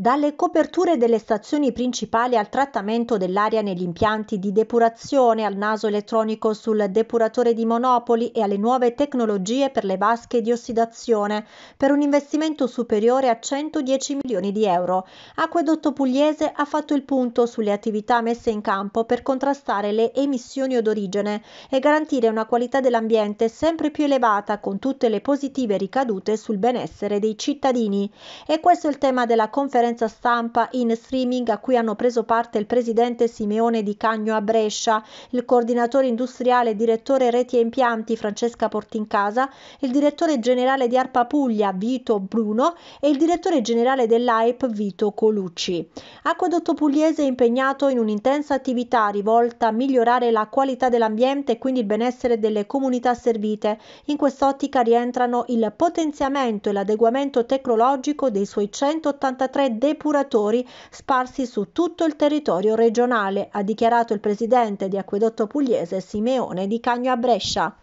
dalle coperture delle stazioni principali al trattamento dell'aria negli impianti di depurazione, al naso elettronico sul depuratore di monopoli e alle nuove tecnologie per le vasche di ossidazione, per un investimento superiore a 110 milioni di euro. Acquedotto Pugliese ha fatto il punto sulle attività messe in campo per contrastare le emissioni odorigene e garantire una qualità dell'ambiente sempre più elevata con tutte le positive ricadute sul benessere dei cittadini. E questo è il tema della conferenza conferenza stampa in streaming a cui hanno preso parte il presidente Simeone Di Cagno a Brescia, il coordinatore industriale e direttore reti e impianti Francesca Portincasa, il direttore generale di Arpa Puglia Vito Bruno e il direttore generale dell'AIP Vito Colucci. Acquedotto Pugliese è impegnato in un'intensa attività rivolta a migliorare la qualità dell'ambiente e quindi il benessere delle comunità servite. In quest'ottica rientrano il potenziamento e l'adeguamento tecnologico dei suoi 183 depuratori sparsi su tutto il territorio regionale, ha dichiarato il presidente di Acquedotto Pugliese Simeone di Cagno a Brescia.